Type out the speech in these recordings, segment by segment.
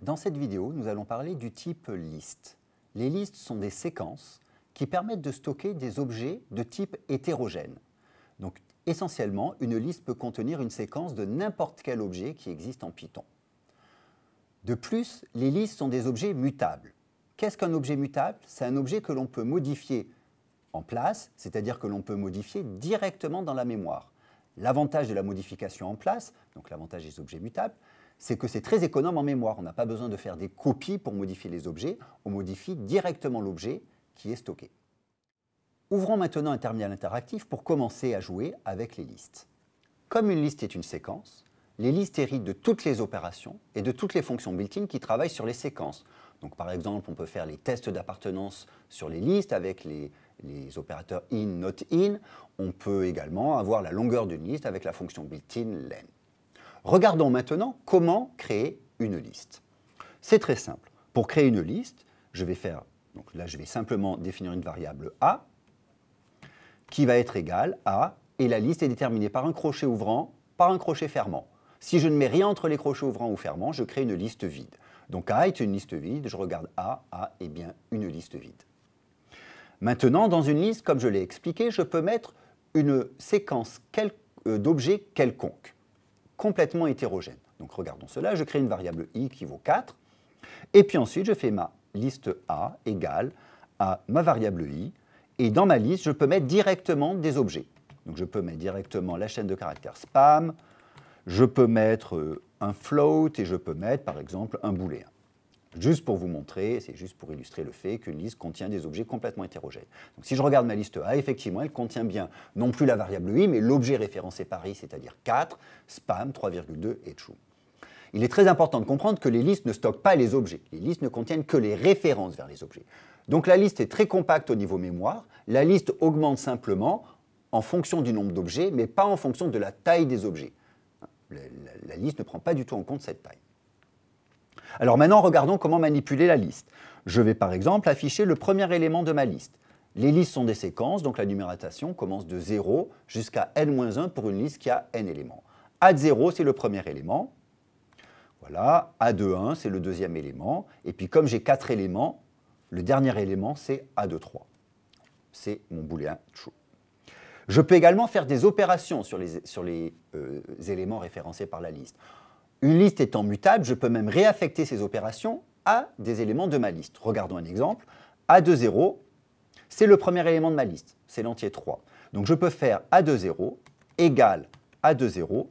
Dans cette vidéo, nous allons parler du type liste. Les listes sont des séquences qui permettent de stocker des objets de type hétérogène. Donc essentiellement, une liste peut contenir une séquence de n'importe quel objet qui existe en Python. De plus, les listes sont des objets mutables. Qu'est-ce qu'un objet mutable C'est un objet que l'on peut modifier en place, c'est-à-dire que l'on peut modifier directement dans la mémoire. L'avantage de la modification en place, donc l'avantage des objets mutables, c'est que c'est très économe en mémoire. On n'a pas besoin de faire des copies pour modifier les objets, on modifie directement l'objet qui est stocké. Ouvrons maintenant un terminal interactif pour commencer à jouer avec les listes. Comme une liste est une séquence, les listes héritent de toutes les opérations et de toutes les fonctions built-in qui travaillent sur les séquences. Donc par exemple, on peut faire les tests d'appartenance sur les listes avec les, opérateurs in, not in. On peut également avoir la longueur d'une liste avec la fonction built-in length. Regardons maintenant comment créer une liste. C'est très simple. Pour créer une liste, je vais faire, donc là je vais simplement définir une variable A qui va être égale à, et la liste est déterminée par un crochet ouvrant, par un crochet fermant. Si je ne mets rien entre les crochets ouvrants ou fermants, je crée une liste vide. Donc A est une liste vide, je regarde A, A est bien une liste vide. Maintenant, dans une liste, comme je l'ai expliqué, je peux mettre une séquence euh, d'objets quelconques complètement hétérogène. Donc regardons cela, je crée une variable i qui vaut 4, et puis ensuite je fais ma liste A égale à ma variable i, et dans ma liste, je peux mettre directement des objets. Donc je peux mettre directement la chaîne de caractères spam, je peux mettre euh, un float, et je peux mettre par exemple un booléen. Juste pour vous montrer, c'est juste pour illustrer le fait qu'une liste contient des objets complètement hétérogènes. Donc si je regarde ma liste A, effectivement, elle contient bien non plus la variable i, mais l'objet référencé par i, c'est-à-dire 4, spam, 3,2 et true. Il est très important de comprendre que les listes ne stockent pas les objets. Les listes ne contiennent que les références vers les objets. Donc la liste est très compacte au niveau mémoire. La liste augmente simplement en fonction du nombre d'objets, mais pas en fonction de la taille des objets. la liste ne prend pas du tout en compte cette taille. Alors maintenant, regardons comment manipuler la liste. Je vais par exemple afficher le premier élément de ma liste. Les listes sont des séquences, donc la numérotation commence de 0 jusqu'à n-1 pour une liste qui a n éléments. A0, c'est le premier élément. Voilà, a 1, c'est le deuxième élément. Et puis comme j'ai 4 éléments, le dernier élément, c'est a 3. C'est mon booléen true. Je peux également faire des opérations sur les, euh, éléments référencés par la liste. Une liste étant mutable, je peux même réaffecter ces opérations à des éléments de ma liste. Regardons un exemple. A2, 0, c'est le premier élément de ma liste, c'est l'entier 3. Donc je peux faire A2, 0 égale A2, 0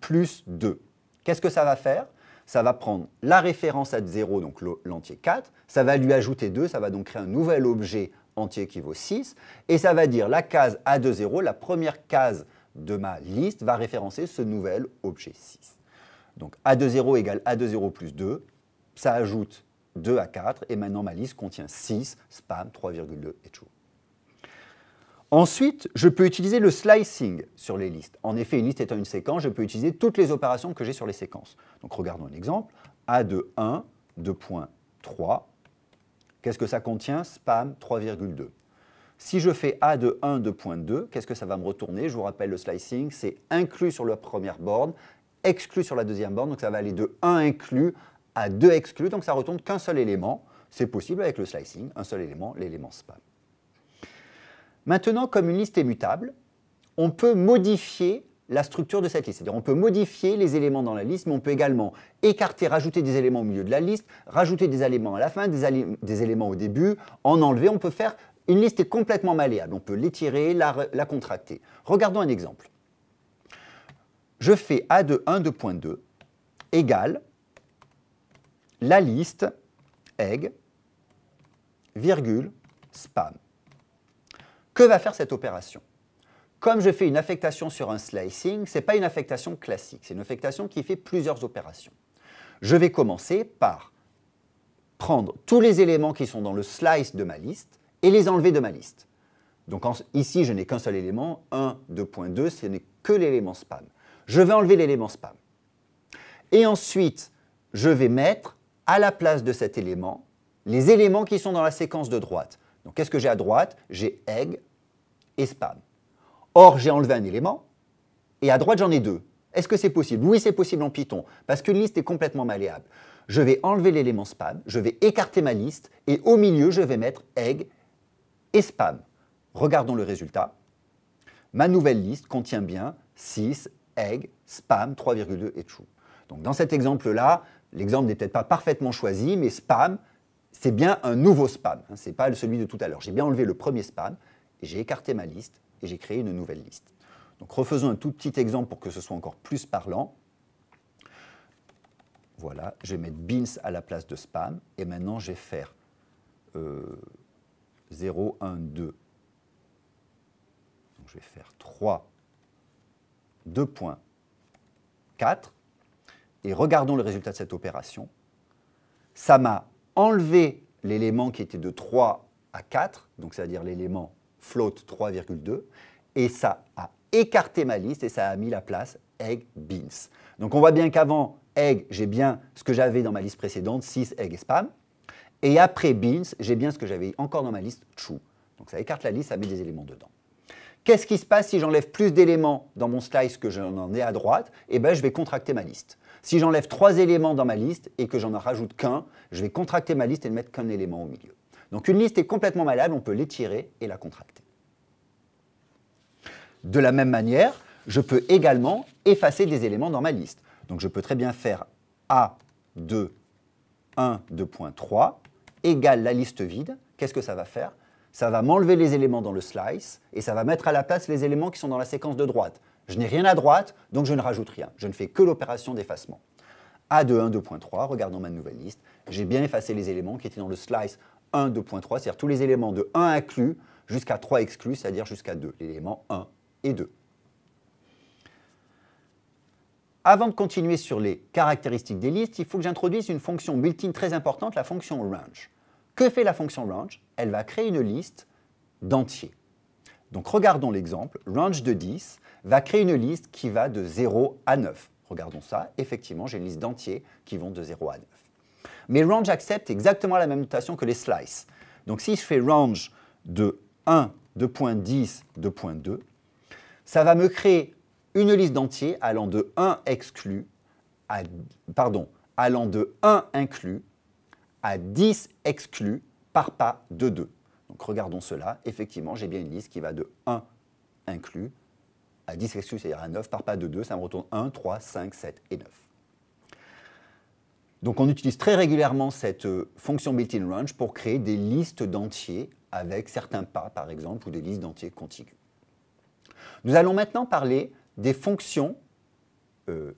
plus 2. Qu'est-ce que ça va faire Ça va prendre la référence A de 0, donc l'entier 4, ça va lui ajouter 2, ça va donc créer un nouvel objet entier qui vaut 6, et ça va dire la case A2, 0, la première case de ma liste, va référencer ce nouvel objet 6. Donc A de 0 égale A de 0 plus 2, ça ajoute 2 à 4, et maintenant ma liste contient 6, spam, 3,2 et tout. Ensuite, je peux utiliser le slicing sur les listes. En effet, une liste étant une séquence, je peux utiliser toutes les opérations que j'ai sur les séquences. Donc regardons un exemple. A de 1, 2.3. Qu'est-ce que ça contient Spam 3,2. Si je fais A de 1, 2.2, qu'est-ce que ça va me retourner Je vous rappelle le slicing, c'est inclus sur la première borne exclus sur la deuxième borne, donc ça va aller de 1 inclus à 2 exclus, donc ça retourne qu'un seul élément. C'est possible avec le slicing, un seul élément, l'élément spam. Maintenant, comme une liste est mutable, on peut modifier la structure de cette liste. C'est-à-dire on peut modifier les éléments dans la liste, mais on peut également écarter, rajouter des éléments au milieu de la liste, rajouter des éléments à la fin, des, éléments au début, en enlever. On peut faire une liste est complètement malléable. On peut l'étirer, la contracter. Regardons un exemple je fais A de 1, 2.2 égale la liste egg, virgule, spam. Que va faire cette opération Comme je fais une affectation sur un slicing, ce n'est pas une affectation classique, c'est une affectation qui fait plusieurs opérations. Je vais commencer par prendre tous les éléments qui sont dans le slice de ma liste et les enlever de ma liste. Donc ici, je n'ai qu'un seul élément, 1, 2.2, ce n'est que l'élément spam je vais enlever l'élément spam. Et ensuite, je vais mettre à la place de cet élément les éléments qui sont dans la séquence de droite. Donc qu'est-ce que j'ai à droite J'ai egg et spam. Or, j'ai enlevé un élément et à droite, j'en ai deux. Est-ce que c'est possible Oui, c'est possible en Python parce qu'une liste est complètement malléable. Je vais enlever l'élément spam, je vais écarter ma liste et au milieu, je vais mettre egg et spam. Regardons le résultat. Ma nouvelle liste contient bien 6 egg, spam 3,2 et true. Donc dans cet exemple-là, l'exemple n'est peut-être pas parfaitement choisi, mais spam, c'est bien un nouveau spam, hein, ce n'est pas celui de tout à l'heure. J'ai bien enlevé le premier spam, et j'ai écarté ma liste, et j'ai créé une nouvelle liste. Donc refaisons un tout petit exemple pour que ce soit encore plus parlant. Voilà, je vais mettre bins à la place de spam, et maintenant je vais faire 0, 1, 2. Donc je vais faire 3, 2.4 et regardons le résultat de cette opération. Ça m'a enlevé l'élément qui était de 3 à 4, donc c'est-à-dire l'élément float 3,2, et ça a écarté ma liste et ça a mis la place egg beans. Donc on voit bien qu'avant egg, j'ai bien ce que j'avais dans ma liste précédente, 6 egg et spam, et après beans, j'ai bien ce que j'avais encore dans ma liste true. Donc ça écarte la liste, ça met des éléments dedans. Qu'est-ce qui se passe si j'enlève plus d'éléments dans mon slice que j'en ai à droite Eh bien, je vais contracter ma liste. Si j'enlève trois éléments dans ma liste et que j'en rajoute qu'un, je vais contracter ma liste et ne mettre qu'un élément au milieu. Donc une liste est complètement malade, on peut l'étirer et la contracter. De la même manière, je peux également effacer des éléments dans ma liste. Donc je peux très bien faire A2, 1, 2.3 égale la liste vide. Qu'est-ce que ça va faire ça va m'enlever les éléments dans le slice et ça va mettre à la place les éléments qui sont dans la séquence de droite. Je n'ai rien à droite, donc je ne rajoute rien. Je ne fais que l'opération d'effacement. a de 1, 2.3, regardons ma nouvelle liste, j'ai bien effacé les éléments qui étaient dans le slice 1 2.3, c'est-à-dire tous les éléments de 1 inclus jusqu'à 3 exclus, c'est-à-dire jusqu'à 2, l'élément 1 et 2. Avant de continuer sur les caractéristiques des listes, il faut que j'introduise une fonction built-in très importante, la fonction range. Que fait la fonction range Elle va créer une liste d'entiers. Donc regardons l'exemple, range de 10 va créer une liste qui va de 0 à 9. Regardons ça, effectivement j'ai une liste d'entiers qui vont de 0 à 9. Mais range accepte exactement la même notation que les slices. Donc si je fais range de 1, 2.10, 2.2, ça va me créer une liste d'entiers allant de 1 exclu à, pardon, allant de 1 inclus à 10 exclus par pas de 2. Donc regardons cela. Effectivement, j'ai bien une liste qui va de 1 inclus à 10 exclus, c'est-à-dire à 9 par pas de 2. Ça me retourne 1, 3, 5, 7 et 9. Donc on utilise très régulièrement cette euh, fonction built-in range pour créer des listes d'entiers avec certains pas, par exemple, ou des listes d'entiers contigus. Nous allons maintenant parler des fonctions euh,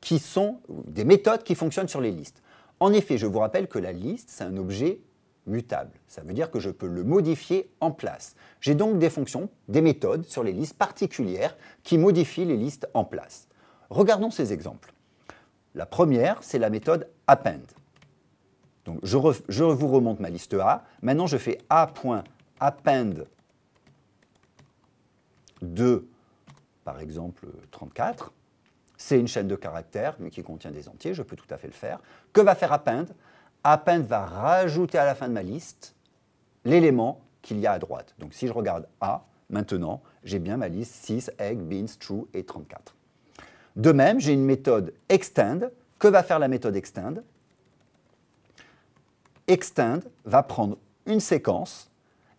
qui sont, des méthodes qui fonctionnent sur les listes. En effet, je vous rappelle que la liste, c'est un objet mutable. Ça veut dire que je peux le modifier en place. J'ai donc des fonctions, des méthodes sur les listes particulières qui modifient les listes en place. Regardons ces exemples. La première, c'est la méthode append. Donc je, je, vous remonte ma liste A. Maintenant, je fais a.append de, par exemple, 34 c'est une chaîne de caractères, mais qui contient des entiers, je peux tout à fait le faire. Que va faire append Append va rajouter à la fin de ma liste l'élément qu'il y a à droite. Donc si je regarde A, maintenant, j'ai bien ma liste 6, egg, beans, true et 34. De même, j'ai une méthode extend. Que va faire la méthode extend Extend va prendre une séquence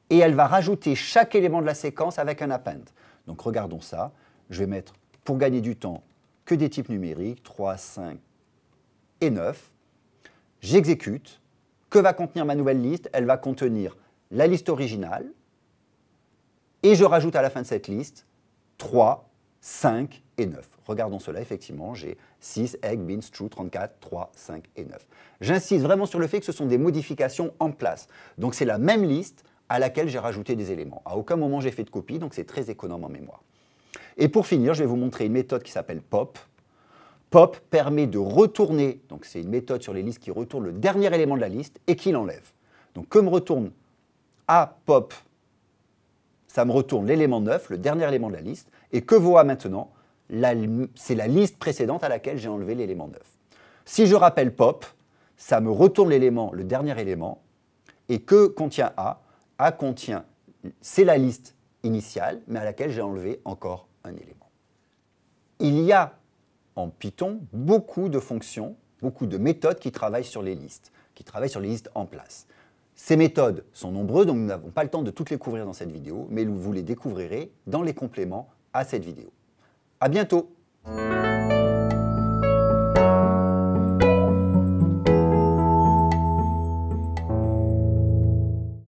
et elle va rajouter chaque élément de la séquence avec un append. Donc regardons ça. Je vais mettre, pour gagner du temps, que des types numériques 3, 5 et 9. J'exécute. Que va contenir ma nouvelle liste Elle va contenir la liste originale et je rajoute à la fin de cette liste 3, 5 et 9. Regardons cela, effectivement, j'ai 6, egg, beans, true, 34, 3, 5 et 9. J'insiste vraiment sur le fait que ce sont des modifications en place. Donc c'est la même liste à laquelle j'ai rajouté des éléments. À aucun moment j'ai fait de copie, donc c'est très économe en mémoire. Et pour finir, je vais vous montrer une méthode qui s'appelle POP. POP permet de retourner, donc c'est une méthode sur les listes qui retourne le dernier élément de la liste et qui l'enlève. Donc que me retourne A POP, ça me retourne l'élément 9, le dernier élément de la liste, et que voit A maintenant C'est la liste précédente à laquelle j'ai enlevé l'élément 9. Si je rappelle POP, ça me retourne l'élément, le dernier élément, et que contient A A contient, c'est la liste initiale, mais à laquelle j'ai enlevé encore un élément. Il y a en Python beaucoup de fonctions, beaucoup de méthodes qui travaillent sur les listes, qui travaillent sur les listes en place. Ces méthodes sont nombreuses, donc nous n'avons pas le temps de toutes les couvrir dans cette vidéo, mais vous les découvrirez dans les compléments à cette vidéo. À bientôt!